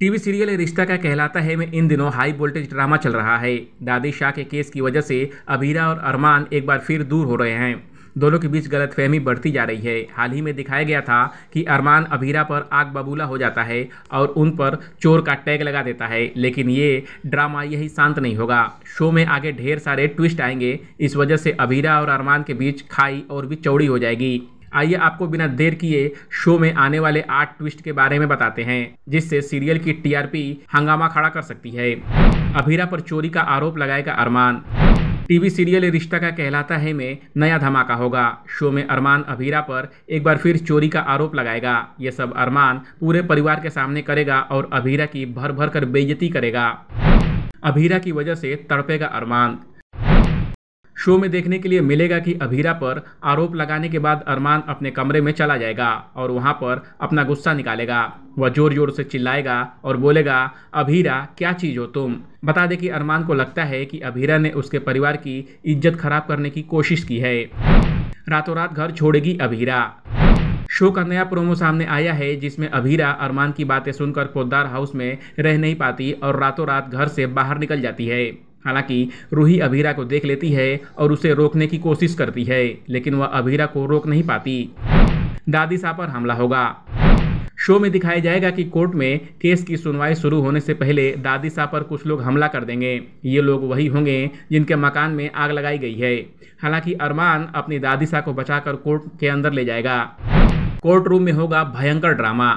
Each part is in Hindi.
टीवी सीरियल रिश्ता क्या कहलाता है में इन दिनों हाई वोल्टेज ड्रामा चल रहा है दादी शाह के केस की वजह से अबीरा और अरमान एक बार फिर दूर हो रहे हैं दोनों के बीच गलतफहमी बढ़ती जा रही है हाल ही में दिखाया गया था कि अरमान अभीरा पर आग बबूला हो जाता है और उन पर चोर का टैग लगा देता है लेकिन ये ड्रामा यही शांत नहीं होगा शो में आगे ढेर सारे ट्विस्ट आएंगे इस वजह से अभीरा और अरमान के बीच खाई और भी चौड़ी हो जाएगी आइए आपको बिना देर किए शो में आने वाले आठ ट्विस्ट के बारे में बताते हैं जिससे सीरियल की टीआरपी हंगामा खड़ा कर सकती है अभीरा पर चोरी का आरोप लगाएगा अरमान टीवी सीरियल रिश्ता का कहलाता है में नया धमाका होगा शो में अरमान अभीरा पर एक बार फिर चोरी का आरोप लगाएगा ये सब अरमान पूरे परिवार के सामने करेगा और अभीरा की भर भर कर बेइज्जती करेगा अभीरा की वजह से तड़पेगा अरमान शो में देखने के लिए मिलेगा कि अभीरा पर आरोप लगाने के बाद अरमान अपने कमरे में चला जाएगा और वहाँ पर अपना गुस्सा निकालेगा वह जोर जोर से चिल्लाएगा और बोलेगा अभीरा क्या चीज़ हो तुम बता दे कि अरमान को लगता है कि अभीरा ने उसके परिवार की इज्जत खराब करने की कोशिश की है रातों रात घर छोड़ेगी अभीरा शो का नया प्रोमो सामने आया है जिसमें अभीरा अरमान की बातें सुनकर पोदार हाउस में रह नहीं पाती और रातों रात घर से बाहर निकल जाती है हालांकि रूही अभीरा को देख लेती है और उसे रोकने की कोशिश करती है लेकिन वह अभीरा को रोक नहीं पाती दादी शाह पर हमला होगा शो में दिखाया जाएगा कि कोर्ट में केस की सुनवाई शुरू होने से पहले दादी शाह पर कुछ लोग हमला कर देंगे ये लोग वही होंगे जिनके मकान में आग लगाई गई है हालांकि अरमान अपनी दादी शाह को बचाकर कोर्ट के अंदर ले जाएगा कोर्ट रूम में होगा भयंकर ड्रामा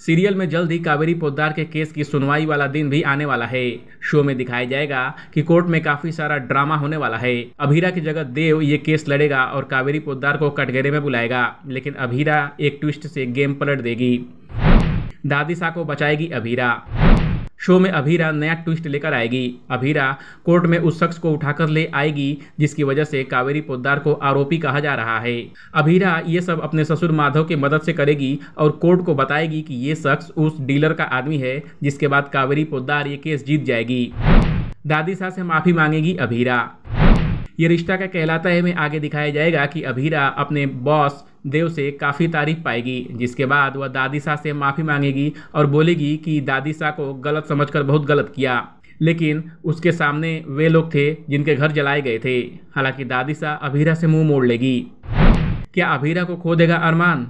सीरियल में जल्द ही कावेरी पोदार के केस की सुनवाई वाला दिन भी आने वाला है शो में दिखाया जाएगा कि कोर्ट में काफी सारा ड्रामा होने वाला है अभीरा की जगह देव ये केस लड़ेगा और कावेरी पोदार को कटघरे में बुलाएगा लेकिन अभीरा एक ट्विस्ट से गेम पलट देगी दादी शाह को बचाएगी अभीरा शो में अभीरा नया ट्विस्ट लेकर आएगी अभीरा कोर्ट में उस शख्स को उठाकर ले आएगी जिसकी वजह से कावेरी पोद्दार को आरोपी कहा जा रहा है अभीरा ये सब अपने ससुर माधव की मदद से करेगी और कोर्ट को बताएगी कि ये शख्स उस डीलर का आदमी है जिसके बाद कावेरी पोद्दार ये केस जीत जाएगी दादी साह से माफ़ी मांगेगी अभीरा ये रिश्ता का कहलाता है में आगे दिखाया जाएगा कि अभीरा अपने बॉस देव से काफ़ी तारीफ पाएगी जिसके बाद वह दादी शाह से माफ़ी मांगेगी और बोलेगी कि दादी शाह को गलत समझकर बहुत गलत किया लेकिन उसके सामने वे लोग थे जिनके घर जलाए गए थे हालांकि दादी शाह अभीरा से मुंह मोड़ लेगी क्या अभीरा को खो देगा अरमान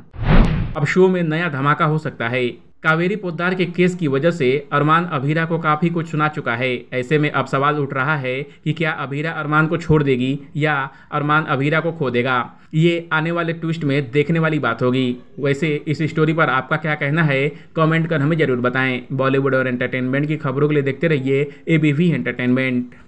अब शो में नया धमाका हो सकता है कावेरी पोद्दार के केस की वजह से अरमान अभीरा को काफ़ी कुछ सुना चुका है ऐसे में अब सवाल उठ रहा है कि क्या अभीरा अरमान को छोड़ देगी या अरमान अभीरा को खो देगा ये आने वाले ट्विस्ट में देखने वाली बात होगी वैसे इस स्टोरी पर आपका क्या कहना है कमेंट कर हमें ज़रूर बताएं बॉलीवुड और एंटरटेनमेंट की खबरों के लिए देखते रहिए ए एंटरटेनमेंट